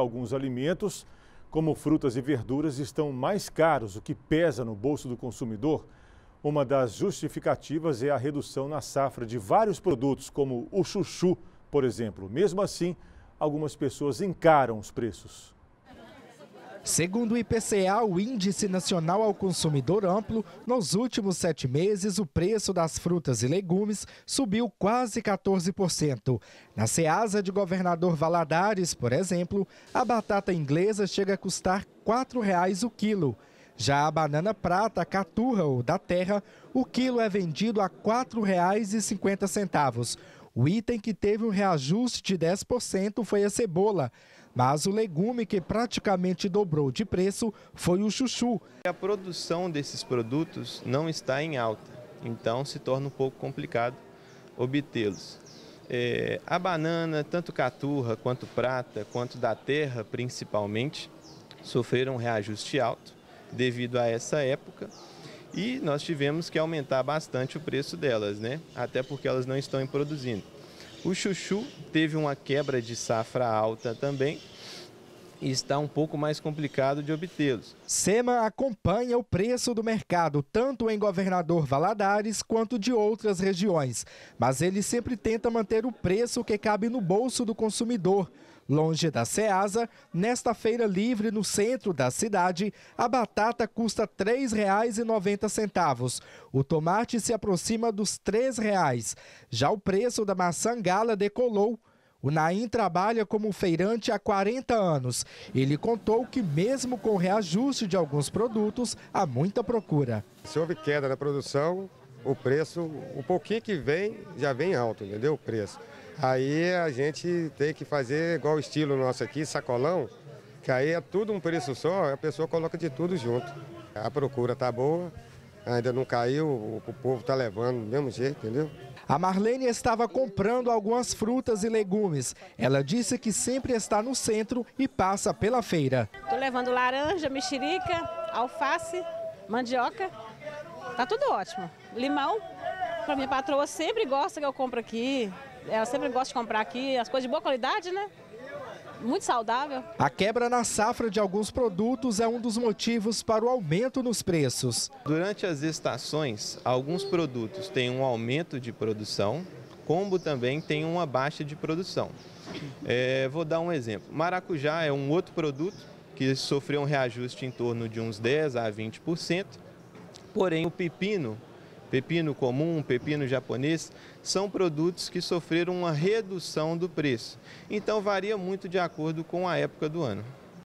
Alguns alimentos, como frutas e verduras, estão mais caros, o que pesa no bolso do consumidor. Uma das justificativas é a redução na safra de vários produtos, como o chuchu, por exemplo. Mesmo assim, algumas pessoas encaram os preços. Segundo o IPCA, o Índice Nacional ao Consumidor Amplo, nos últimos sete meses o preço das frutas e legumes subiu quase 14%. Na Ceasa de Governador Valadares, por exemplo, a batata inglesa chega a custar R$ 4,00 o quilo. Já a banana prata, caturra ou da terra, o quilo é vendido a R$ 4,50. O item que teve um reajuste de 10% foi a cebola. Mas o legume que praticamente dobrou de preço foi o chuchu. A produção desses produtos não está em alta, então se torna um pouco complicado obtê-los. É, a banana, tanto caturra quanto prata, quanto da terra principalmente, sofreram um reajuste alto devido a essa época e nós tivemos que aumentar bastante o preço delas, né? Até porque elas não estão produzindo. O chuchu teve uma quebra de safra alta também e está um pouco mais complicado de obtê-los. SEMA acompanha o preço do mercado, tanto em Governador Valadares quanto de outras regiões, mas ele sempre tenta manter o preço que cabe no bolso do consumidor. Longe da Ceasa, nesta feira livre no centro da cidade, a batata custa R$ 3,90. O tomate se aproxima dos R$ reais. Já o preço da maçã gala decolou. O Naim trabalha como feirante há 40 anos. Ele contou que, mesmo com reajuste de alguns produtos, há muita procura. Se houve queda na produção, o preço, o pouquinho que vem, já vem alto, entendeu? O preço. Aí a gente tem que fazer igual o estilo nosso aqui, sacolão, que aí é tudo um preço só, a pessoa coloca de tudo junto. A procura tá boa, ainda não caiu, o povo tá levando do mesmo jeito, entendeu? A Marlene estava comprando algumas frutas e legumes. Ela disse que sempre está no centro e passa pela feira. Estou levando laranja, mexerica, alface, mandioca, Tá tudo ótimo. Limão, pra minha patroa sempre gosta que eu compro aqui. Ela sempre gosta de comprar aqui as coisas de boa qualidade, né? muito saudável. A quebra na safra de alguns produtos é um dos motivos para o aumento nos preços. Durante as estações, alguns produtos têm um aumento de produção, combo também tem uma baixa de produção. É, vou dar um exemplo. Maracujá é um outro produto que sofreu um reajuste em torno de uns 10 a 20%. Porém, o pepino, pepino comum, pepino japonês, são produtos que sofreram uma redução do preço. Então, varia muito de acordo com a época do ano.